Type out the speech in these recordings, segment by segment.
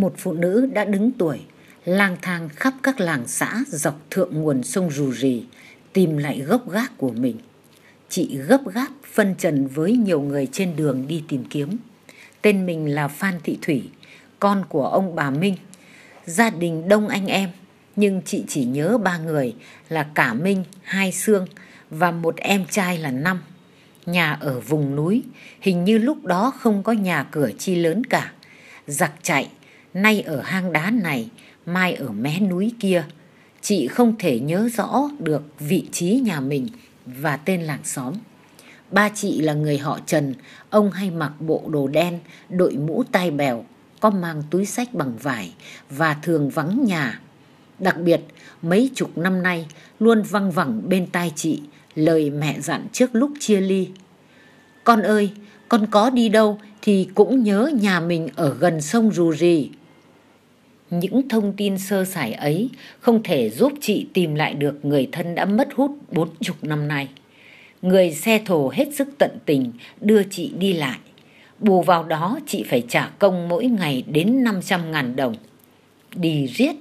một phụ nữ đã đứng tuổi lang thang khắp các làng xã dọc thượng nguồn sông rù rì tìm lại gốc gác của mình chị gấp gáp phân trần với nhiều người trên đường đi tìm kiếm tên mình là phan thị thủy con của ông bà minh gia đình đông anh em nhưng chị chỉ nhớ ba người là cả minh hai sương và một em trai là năm nhà ở vùng núi hình như lúc đó không có nhà cửa chi lớn cả giặc chạy nay ở hang đá này, mai ở mé núi kia. Chị không thể nhớ rõ được vị trí nhà mình và tên làng xóm. Ba chị là người họ Trần, ông hay mặc bộ đồ đen, đội mũ tai bèo, có mang túi sách bằng vải và thường vắng nhà. Đặc biệt, mấy chục năm nay luôn văng vẳng bên tai chị lời mẹ dặn trước lúc chia ly. Con ơi, con có đi đâu thì cũng nhớ nhà mình ở gần sông Rù Rì những thông tin sơ sài ấy không thể giúp chị tìm lại được người thân đã mất hút bốn chục năm nay người xe thồ hết sức tận tình đưa chị đi lại bù vào đó chị phải trả công mỗi ngày đến năm trăm ngàn đồng đi riết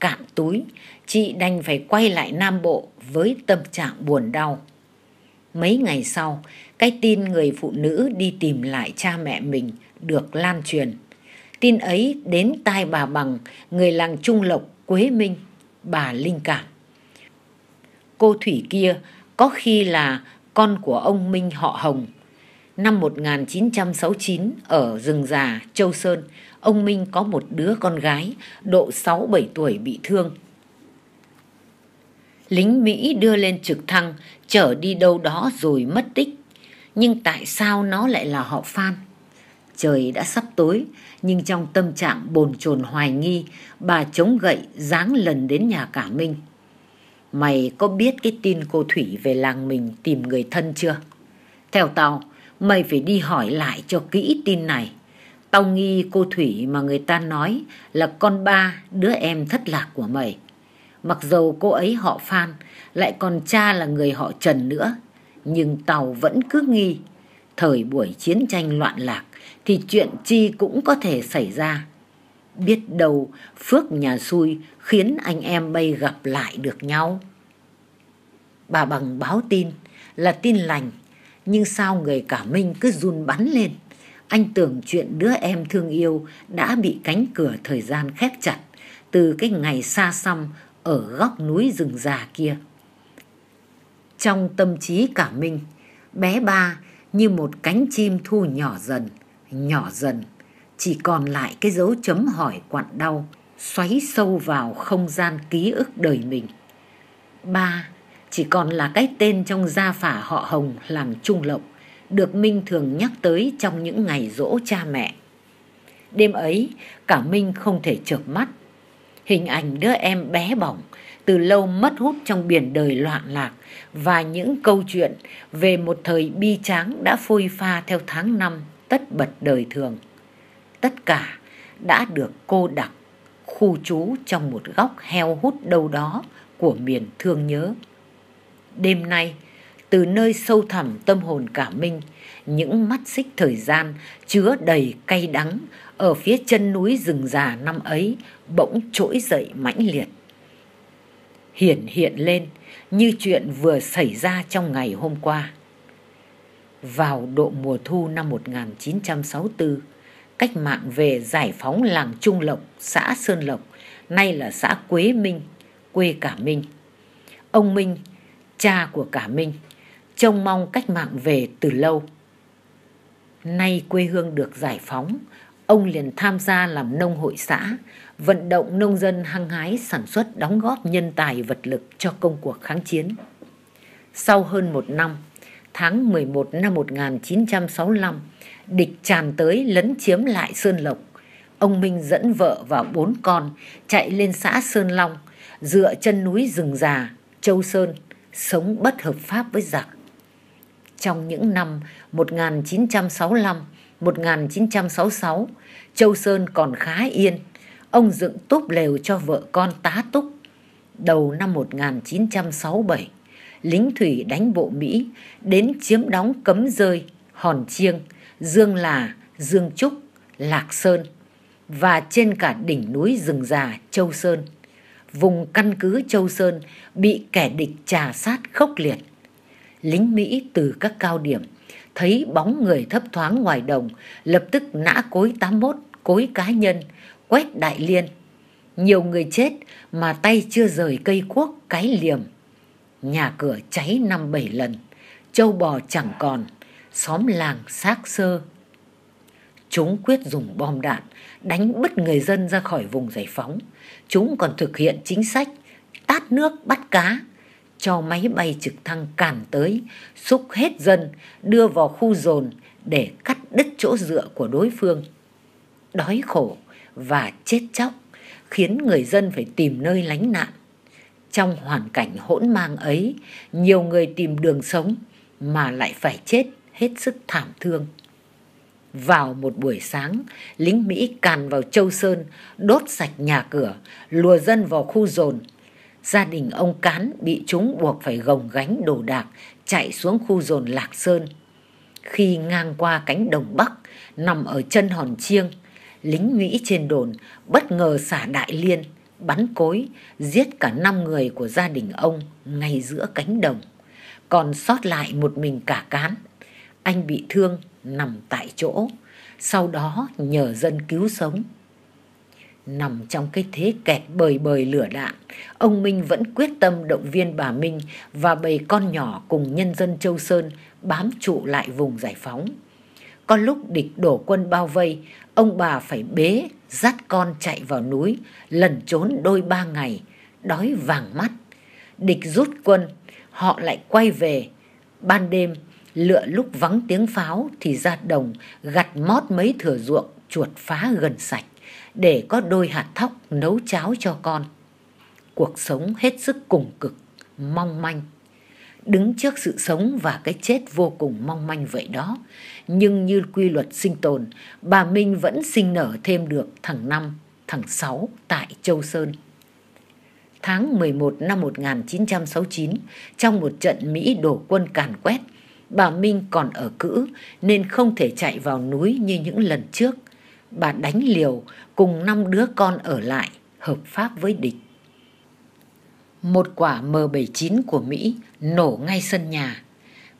cạn túi chị đành phải quay lại nam bộ với tâm trạng buồn đau mấy ngày sau cái tin người phụ nữ đi tìm lại cha mẹ mình được lan truyền tin ấy đến tai bà bằng người làng trung lộc quế minh bà linh cảm cô thủy kia có khi là con của ông minh họ hồng năm 1969 ở rừng già Châu Sơn, ông Minh có một đứa con gái độ 6-7 tuổi bị thương. Lính Mỹ đưa lên trực thăng, chở đi đâu đó rồi mất tích. Nhưng tại sao nó lại là họ Phan? trời đã sắp tối nhưng trong tâm trạng bồn chồn hoài nghi bà chống gậy dáng lần đến nhà cả minh mày có biết cái tin cô thủy về làng mình tìm người thân chưa theo tao mày phải đi hỏi lại cho kỹ tin này tao nghi cô thủy mà người ta nói là con ba đứa em thất lạc của mày mặc dầu cô ấy họ phan lại còn cha là người họ trần nữa nhưng tao vẫn cứ nghi thời buổi chiến tranh loạn lạc thì chuyện chi cũng có thể xảy ra. Biết đâu phước nhà xui khiến anh em bay gặp lại được nhau. Bà bằng báo tin là tin lành, nhưng sao người cả Minh cứ run bắn lên. Anh tưởng chuyện đứa em thương yêu đã bị cánh cửa thời gian khép chặt từ cái ngày xa xăm ở góc núi rừng già kia. Trong tâm trí cả Minh, bé ba như một cánh chim thu nhỏ dần, nhỏ dần chỉ còn lại cái dấu chấm hỏi quặn đau xoáy sâu vào không gian ký ức đời mình ba chỉ còn là cái tên trong gia phả họ hồng làng trung lộc được minh thường nhắc tới trong những ngày dỗ cha mẹ đêm ấy cả minh không thể chợp mắt hình ảnh đứa em bé bỏng từ lâu mất hút trong biển đời loạn lạc và những câu chuyện về một thời bi tráng đã phôi pha theo tháng năm tất bật đời thường. Tất cả đã được cô đặc, khu trú trong một góc heo hút đâu đó của miền thương nhớ. Đêm nay, từ nơi sâu thẳm tâm hồn cả Minh, những mắt xích thời gian chứa đầy cay đắng ở phía chân núi rừng già năm ấy bỗng trỗi dậy mãnh liệt. Hiển hiện lên như chuyện vừa xảy ra trong ngày hôm qua vào độ mùa thu năm 1964, cách mạng về giải phóng làng Trung Lộc, xã Sơn Lộc, nay là xã Quế Minh, quê cả Minh. Ông Minh, cha của cả Minh, trông mong cách mạng về từ lâu. Nay quê hương được giải phóng, ông liền tham gia làm nông hội xã, vận động nông dân hăng hái sản xuất đóng góp nhân tài vật lực cho công cuộc kháng chiến. Sau hơn một năm, tháng 11 năm 1965, địch tràn tới lấn chiếm lại Sơn Lộc. Ông Minh dẫn vợ và bốn con chạy lên xã Sơn Long, dựa chân núi rừng già, Châu Sơn, sống bất hợp pháp với giặc. Trong những năm 1965, 1966, Châu Sơn còn khá yên. Ông dựng túp lều cho vợ con tá túc. Đầu năm 1967, lính thủy đánh bộ Mỹ đến chiếm đóng Cấm Rơi, Hòn Chiêng, Dương Là, Dương Trúc, Lạc Sơn và trên cả đỉnh núi rừng già Châu Sơn. Vùng căn cứ Châu Sơn bị kẻ địch trà sát khốc liệt. Lính Mỹ từ các cao điểm thấy bóng người thấp thoáng ngoài đồng lập tức nã cối 81, cối cá nhân, quét đại liên. Nhiều người chết mà tay chưa rời cây cuốc cái liềm nhà cửa cháy năm bảy lần, châu bò chẳng còn, xóm làng xác sơ. Chúng quyết dùng bom đạn, đánh bứt người dân ra khỏi vùng giải phóng. Chúng còn thực hiện chính sách tát nước bắt cá, cho máy bay trực thăng càn tới, xúc hết dân, đưa vào khu dồn để cắt đứt chỗ dựa của đối phương. Đói khổ và chết chóc khiến người dân phải tìm nơi lánh nạn. Trong hoàn cảnh hỗn mang ấy, nhiều người tìm đường sống mà lại phải chết hết sức thảm thương. Vào một buổi sáng, lính Mỹ càn vào Châu Sơn, đốt sạch nhà cửa, lùa dân vào khu dồn. Gia đình ông Cán bị chúng buộc phải gồng gánh đồ đạc, chạy xuống khu dồn Lạc Sơn. Khi ngang qua cánh đồng Bắc, nằm ở chân hòn chiêng, lính Mỹ trên đồn bất ngờ xả đại liên – bắn cối, giết cả năm người của gia đình ông ngay giữa cánh đồng. Còn sót lại một mình cả cán. Anh bị thương, nằm tại chỗ, sau đó nhờ dân cứu sống. Nằm trong cái thế kẹt bời bời lửa đạn, ông Minh vẫn quyết tâm động viên bà Minh và bầy con nhỏ cùng nhân dân Châu Sơn bám trụ lại vùng giải phóng. Có lúc địch đổ quân bao vây, ông bà phải bế dắt con chạy vào núi lẩn trốn đôi ba ngày đói vàng mắt địch rút quân họ lại quay về ban đêm lựa lúc vắng tiếng pháo thì ra đồng gặt mót mấy thửa ruộng chuột phá gần sạch để có đôi hạt thóc nấu cháo cho con cuộc sống hết sức cùng cực mong manh đứng trước sự sống và cái chết vô cùng mong manh vậy đó. Nhưng như quy luật sinh tồn, bà Minh vẫn sinh nở thêm được thằng Năm, thằng Sáu tại Châu Sơn. Tháng 11 năm 1969, trong một trận Mỹ đổ quân càn quét, bà Minh còn ở cữ nên không thể chạy vào núi như những lần trước. Bà đánh liều cùng năm đứa con ở lại, hợp pháp với địch một quả M79 của Mỹ nổ ngay sân nhà.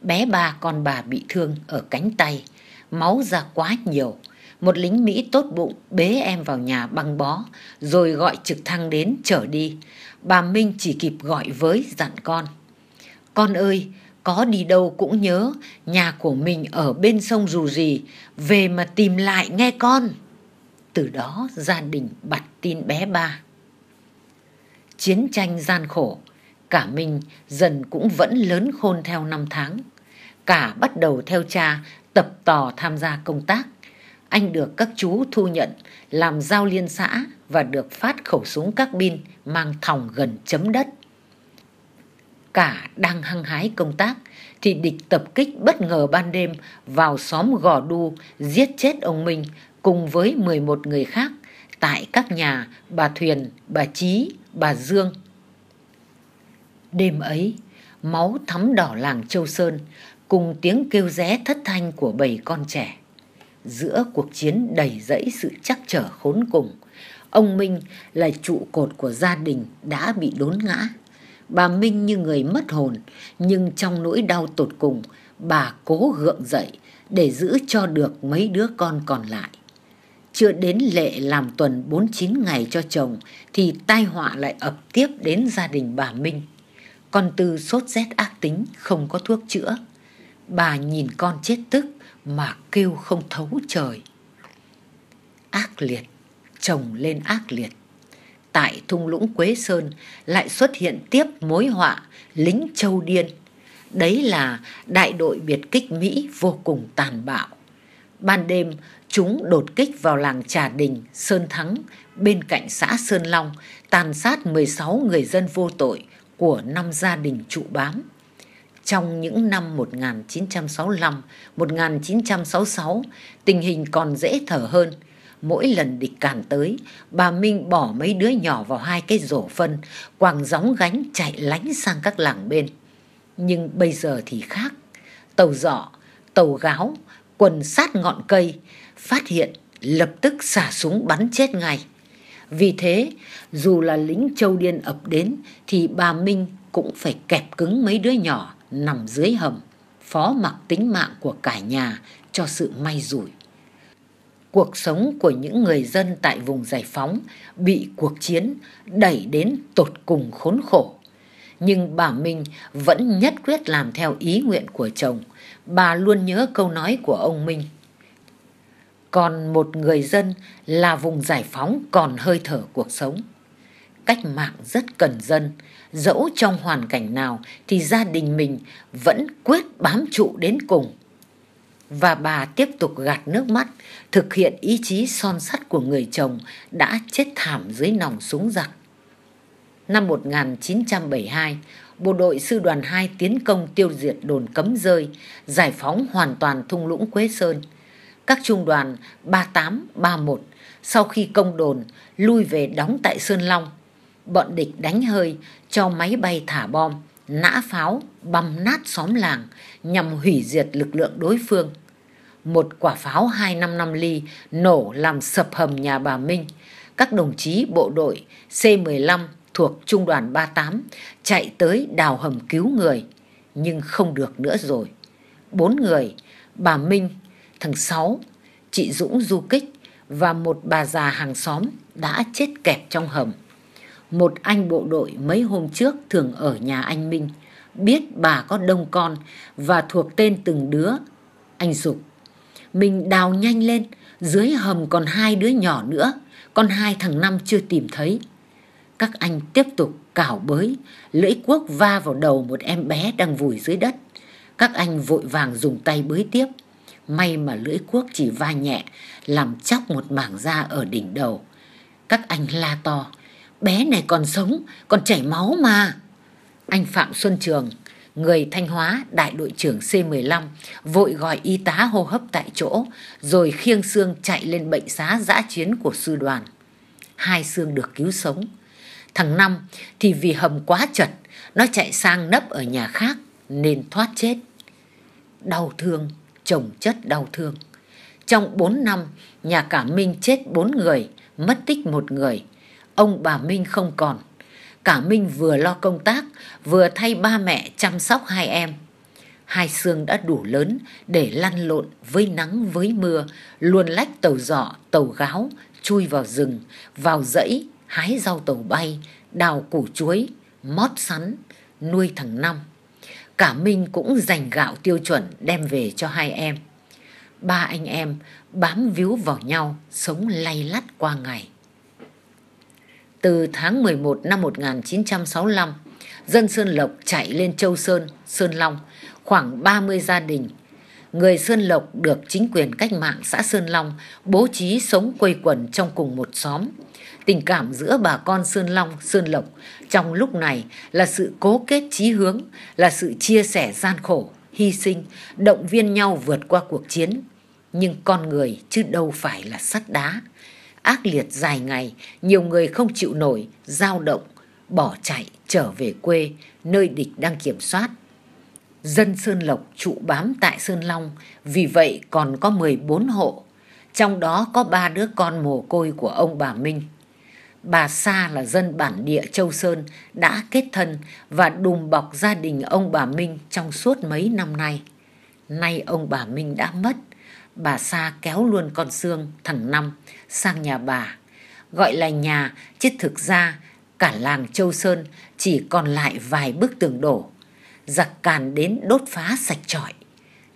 Bé ba con bà bị thương ở cánh tay, máu ra quá nhiều. Một lính Mỹ tốt bụng bế em vào nhà băng bó, rồi gọi trực thăng đến chở đi. Bà Minh chỉ kịp gọi với dặn con. Con ơi, có đi đâu cũng nhớ, nhà của mình ở bên sông Dù Rì, về mà tìm lại nghe con. Từ đó gia đình bật tin bé ba chiến tranh gian khổ, cả mình dần cũng vẫn lớn khôn theo năm tháng. Cả bắt đầu theo cha tập tò tham gia công tác. Anh được các chú thu nhận làm giao liên xã và được phát khẩu súng các bin mang thòng gần chấm đất. Cả đang hăng hái công tác thì địch tập kích bất ngờ ban đêm vào xóm Gò Đu giết chết ông Minh cùng với 11 người khác tại các nhà bà Thuyền, bà Chí, bà Dương. Đêm ấy, máu thắm đỏ làng Châu Sơn cùng tiếng kêu ré thất thanh của bảy con trẻ. Giữa cuộc chiến đầy dẫy sự chắc trở khốn cùng, ông Minh là trụ cột của gia đình đã bị đốn ngã. Bà Minh như người mất hồn, nhưng trong nỗi đau tột cùng, bà cố gượng dậy để giữ cho được mấy đứa con còn lại chưa đến lệ làm tuần 49 ngày cho chồng thì tai họa lại ập tiếp đến gia đình bà Minh. Con Tư sốt rét ác tính, không có thuốc chữa. Bà nhìn con chết tức mà kêu không thấu trời. Ác liệt, chồng lên ác liệt. Tại thung lũng Quế Sơn lại xuất hiện tiếp mối họa lính châu điên. Đấy là đại đội biệt kích Mỹ vô cùng tàn bạo. Ban đêm, Chúng đột kích vào làng Trà Đình, Sơn Thắng, bên cạnh xã Sơn Long, tàn sát 16 người dân vô tội của năm gia đình trụ bám. Trong những năm 1965, 1966, tình hình còn dễ thở hơn. Mỗi lần địch càn tới, bà Minh bỏ mấy đứa nhỏ vào hai cái rổ phân, quàng gióng gánh chạy lánh sang các làng bên. Nhưng bây giờ thì khác. Tàu dọ tàu gáo, quần sát ngọn cây, phát hiện lập tức xả súng bắn chết ngay vì thế dù là lính châu điên ập đến thì bà minh cũng phải kẹp cứng mấy đứa nhỏ nằm dưới hầm phó mặc tính mạng của cả nhà cho sự may rủi cuộc sống của những người dân tại vùng giải phóng bị cuộc chiến đẩy đến tột cùng khốn khổ nhưng bà minh vẫn nhất quyết làm theo ý nguyện của chồng bà luôn nhớ câu nói của ông minh còn một người dân là vùng giải phóng còn hơi thở cuộc sống. Cách mạng rất cần dân, dẫu trong hoàn cảnh nào thì gia đình mình vẫn quyết bám trụ đến cùng. Và bà tiếp tục gạt nước mắt, thực hiện ý chí son sắt của người chồng đã chết thảm dưới nòng súng giặc. Năm 1972, bộ đội sư đoàn 2 tiến công tiêu diệt đồn cấm rơi, giải phóng hoàn toàn thung lũng Quế Sơn – các trung đoàn 3831 sau khi công đồn lui về đóng tại Sơn Long. Bọn địch đánh hơi cho máy bay thả bom, nã pháo, băm nát xóm làng nhằm hủy diệt lực lượng đối phương. Một quả pháo 255 ly nổ làm sập hầm nhà bà Minh. Các đồng chí bộ đội C-15 thuộc Trung đoàn 38 chạy tới đào hầm cứu người, nhưng không được nữa rồi. Bốn người, bà Minh Thằng Sáu, chị Dũng du kích và một bà già hàng xóm đã chết kẹt trong hầm. Một anh bộ đội mấy hôm trước thường ở nhà anh Minh, biết bà có đông con và thuộc tên từng đứa. Anh Dục, mình đào nhanh lên, dưới hầm còn hai đứa nhỏ nữa, còn hai thằng năm chưa tìm thấy. Các anh tiếp tục cào bới, lưỡi cuốc va vào đầu một em bé đang vùi dưới đất. Các anh vội vàng dùng tay bới tiếp. May mà lưỡi cuốc chỉ va nhẹ, làm chóc một mảng da ở đỉnh đầu. Các anh la to, bé này còn sống, còn chảy máu mà. Anh Phạm Xuân Trường, người Thanh Hóa, đại đội trưởng C15, vội gọi y tá hô hấp tại chỗ, rồi khiêng xương chạy lên bệnh xá giã chiến của sư đoàn. Hai xương được cứu sống. Thằng Năm thì vì hầm quá chật, nó chạy sang nấp ở nhà khác nên thoát chết. Đau thương trồng chất đau thương. Trong 4 năm, nhà cả Minh chết 4 người, mất tích một người. Ông bà Minh không còn. Cả Minh vừa lo công tác, vừa thay ba mẹ chăm sóc hai em. Hai xương đã đủ lớn để lăn lộn với nắng với mưa, luồn lách tàu giỏ, tàu gáo, chui vào rừng, vào dãy, hái rau tàu bay, đào củ chuối, mót sắn, nuôi thằng Năm cả Minh cũng dành gạo tiêu chuẩn đem về cho hai em. Ba anh em bám víu vào nhau, sống lay lắt qua ngày. Từ tháng 11 năm 1965, dân Sơn Lộc chạy lên Châu Sơn, Sơn Long, khoảng 30 gia đình. Người Sơn Lộc được chính quyền cách mạng xã Sơn Long bố trí sống quây quần trong cùng một xóm. Tình cảm giữa bà con Sơn Long, Sơn Lộc trong lúc này là sự cố kết chí hướng, là sự chia sẻ gian khổ, hy sinh, động viên nhau vượt qua cuộc chiến. Nhưng con người chứ đâu phải là sắt đá. Ác liệt dài ngày, nhiều người không chịu nổi, dao động, bỏ chạy trở về quê, nơi địch đang kiểm soát. Dân Sơn Lộc trụ bám tại Sơn Long, vì vậy còn có 14 hộ, trong đó có ba đứa con mồ côi của ông bà Minh bà Sa là dân bản địa Châu Sơn đã kết thân và đùm bọc gia đình ông bà Minh trong suốt mấy năm nay. Nay ông bà Minh đã mất, bà Sa kéo luôn con Sương, thằng Năm, sang nhà bà. Gọi là nhà, chứ thực ra cả làng Châu Sơn chỉ còn lại vài bức tường đổ. Giặc càn đến đốt phá sạch trọi.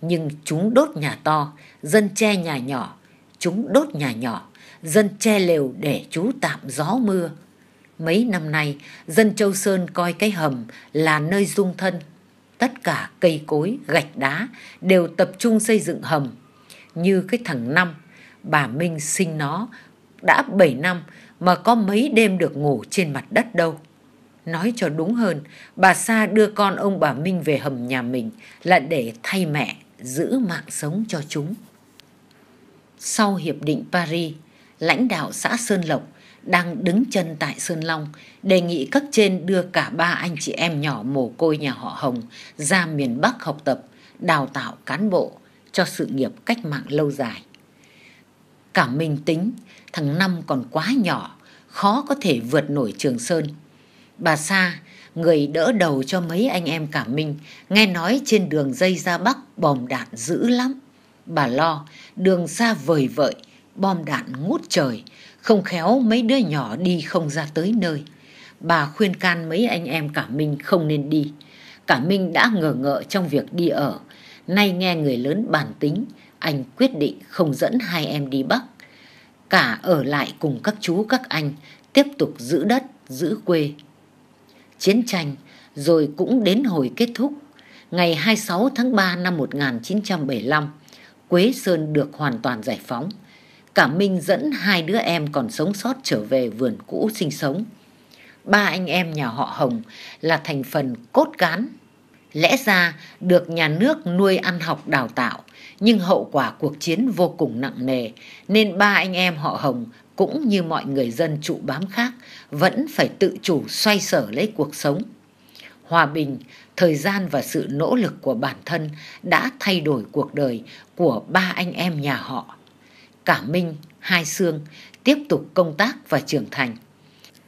Nhưng chúng đốt nhà to, dân che nhà nhỏ, chúng đốt nhà nhỏ, dân che lều để trú tạm gió mưa. Mấy năm nay, dân Châu Sơn coi cái hầm là nơi dung thân. Tất cả cây cối, gạch đá đều tập trung xây dựng hầm. Như cái thằng Năm, bà Minh sinh nó đã 7 năm mà có mấy đêm được ngủ trên mặt đất đâu. Nói cho đúng hơn, bà Sa đưa con ông bà Minh về hầm nhà mình là để thay mẹ giữ mạng sống cho chúng sau Hiệp định Paris, lãnh đạo xã Sơn Lộc đang đứng chân tại Sơn Long đề nghị cấp trên đưa cả ba anh chị em nhỏ mồ côi nhà họ Hồng ra miền Bắc học tập, đào tạo cán bộ cho sự nghiệp cách mạng lâu dài. Cả mình tính, thằng Năm còn quá nhỏ, khó có thể vượt nổi Trường Sơn. Bà Sa, người đỡ đầu cho mấy anh em cả mình, nghe nói trên đường dây ra Bắc bòm đạn dữ lắm. Bà lo, đường xa vời vợi, bom đạn ngút trời, không khéo mấy đứa nhỏ đi không ra tới nơi. Bà khuyên can mấy anh em cả Minh không nên đi. Cả Minh đã ngờ ngợ trong việc đi ở. Nay nghe người lớn bàn tính, anh quyết định không dẫn hai em đi Bắc. Cả ở lại cùng các chú các anh, tiếp tục giữ đất, giữ quê. Chiến tranh rồi cũng đến hồi kết thúc. Ngày hai mươi sáu tháng ba năm một nghìn chín trăm bảy 1975, Quế Sơn được hoàn toàn giải phóng. Cả Minh dẫn hai đứa em còn sống sót trở về vườn cũ sinh sống. Ba anh em nhà họ Hồng là thành phần cốt cán. Lẽ ra được nhà nước nuôi ăn học đào tạo, nhưng hậu quả cuộc chiến vô cùng nặng nề, nên ba anh em họ Hồng cũng như mọi người dân trụ bám khác vẫn phải tự chủ xoay sở lấy cuộc sống hòa bình, thời gian và sự nỗ lực của bản thân đã thay đổi cuộc đời của ba anh em nhà họ. Cả Minh, Hai Sương tiếp tục công tác và trưởng thành.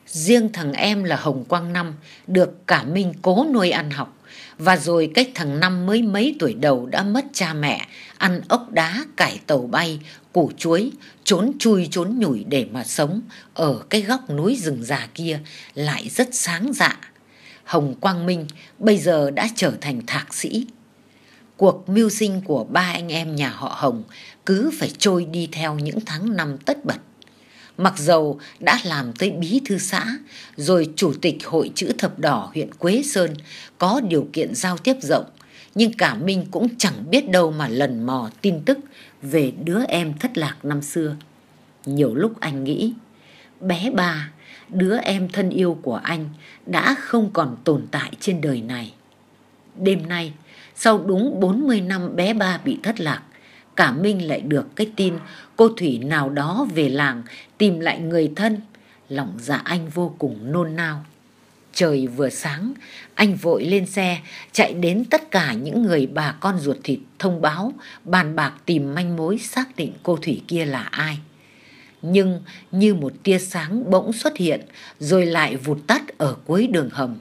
Riêng thằng em là Hồng Quang Năm được cả Minh cố nuôi ăn học và rồi cách thằng Năm mới mấy tuổi đầu đã mất cha mẹ, ăn ốc đá, cải tàu bay, củ chuối, trốn chui trốn nhủi để mà sống ở cái góc núi rừng già kia lại rất sáng dạ. Hồng Quang Minh bây giờ đã trở thành thạc sĩ. Cuộc mưu sinh của ba anh em nhà họ Hồng cứ phải trôi đi theo những tháng năm tất bật. Mặc dầu đã làm tới bí thư xã, rồi chủ tịch hội chữ thập đỏ huyện Quế Sơn có điều kiện giao tiếp rộng, nhưng cả Minh cũng chẳng biết đâu mà lần mò tin tức về đứa em thất lạc năm xưa. Nhiều lúc anh nghĩ, bé ba đứa em thân yêu của anh đã không còn tồn tại trên đời này. Đêm nay, sau đúng 40 năm bé ba bị thất lạc, cả Minh lại được cái tin cô Thủy nào đó về làng tìm lại người thân. Lòng dạ anh vô cùng nôn nao. Trời vừa sáng, anh vội lên xe, chạy đến tất cả những người bà con ruột thịt thông báo, bàn bạc tìm manh mối xác định cô Thủy kia là ai nhưng như một tia sáng bỗng xuất hiện rồi lại vụt tắt ở cuối đường hầm.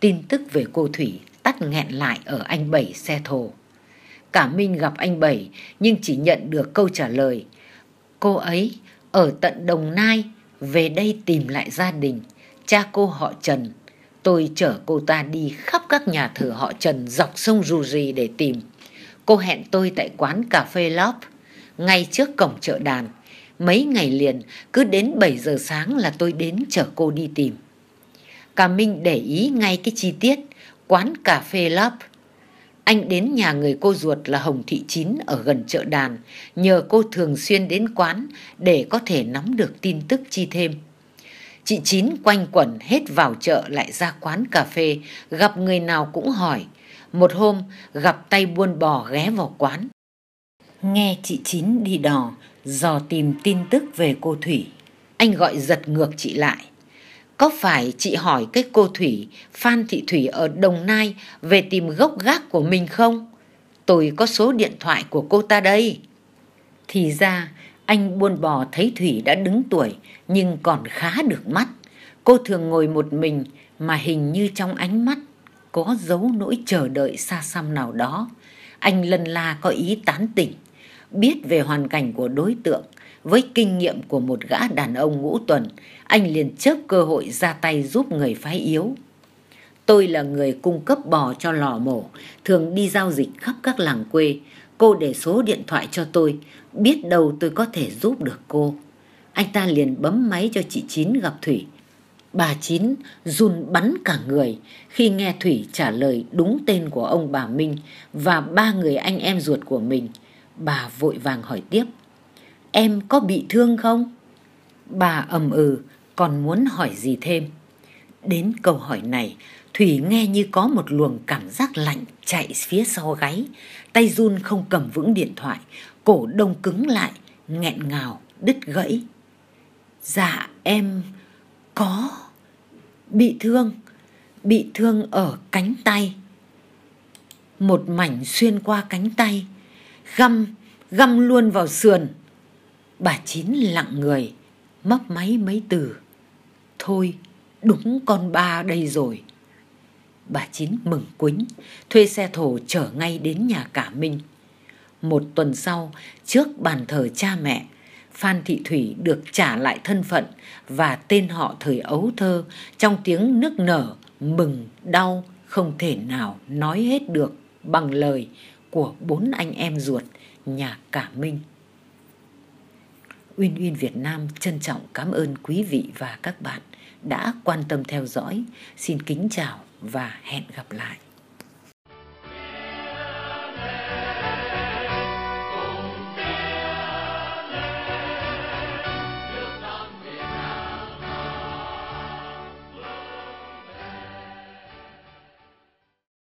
Tin tức về cô Thủy tắt nghẹn lại ở anh Bảy xe thồ. Cả Minh gặp anh Bảy nhưng chỉ nhận được câu trả lời. Cô ấy ở tận Đồng Nai về đây tìm lại gia đình, cha cô họ Trần. Tôi chở cô ta đi khắp các nhà thờ họ Trần dọc sông rì để tìm. Cô hẹn tôi tại quán cà phê Lop, ngay trước cổng chợ đàn. Mấy ngày liền, cứ đến 7 giờ sáng là tôi đến chở cô đi tìm. Cả Minh để ý ngay cái chi tiết, quán cà phê Love. Anh đến nhà người cô ruột là Hồng Thị Chín ở gần chợ đàn, nhờ cô thường xuyên đến quán để có thể nắm được tin tức chi thêm. Chị Chín quanh quẩn hết vào chợ lại ra quán cà phê, gặp người nào cũng hỏi. Một hôm, gặp tay buôn bò ghé vào quán. Nghe chị Chín đi đò, dò tìm tin tức về cô Thủy. Anh gọi giật ngược chị lại. Có phải chị hỏi cái cô Thủy, Phan Thị Thủy ở Đồng Nai về tìm gốc gác của mình không? Tôi có số điện thoại của cô ta đây. Thì ra, anh buôn bò thấy Thủy đã đứng tuổi nhưng còn khá được mắt. Cô thường ngồi một mình mà hình như trong ánh mắt có dấu nỗi chờ đợi xa xăm nào đó. Anh lân la có ý tán tỉnh biết về hoàn cảnh của đối tượng với kinh nghiệm của một gã đàn ông ngũ tuần anh liền chớp cơ hội ra tay giúp người phái yếu tôi là người cung cấp bò cho lò mổ thường đi giao dịch khắp các làng quê cô để số điện thoại cho tôi biết đâu tôi có thể giúp được cô anh ta liền bấm máy cho chị chín gặp thủy bà chín run bắn cả người khi nghe thủy trả lời đúng tên của ông bà minh và ba người anh em ruột của mình Bà vội vàng hỏi tiếp Em có bị thương không? Bà ầm ừ còn muốn hỏi gì thêm Đến câu hỏi này Thủy nghe như có một luồng cảm giác lạnh chạy phía sau gáy Tay run không cầm vững điện thoại Cổ đông cứng lại Nghẹn ngào đứt gãy Dạ em có Bị thương Bị thương ở cánh tay Một mảnh xuyên qua cánh tay găm găm luôn vào sườn bà chín lặng người mấp máy mấy từ thôi đúng con ba đây rồi bà chín mừng quýnh thuê xe thổ chở ngay đến nhà cả minh một tuần sau trước bàn thờ cha mẹ phan thị thủy được trả lại thân phận và tên họ thời ấu thơ trong tiếng nức nở mừng đau không thể nào nói hết được bằng lời của bốn anh em ruột nhà cả Minh. Uyên Uyên Việt Nam trân trọng cảm ơn quý vị và các bạn đã quan tâm theo dõi. Xin kính chào và hẹn gặp lại.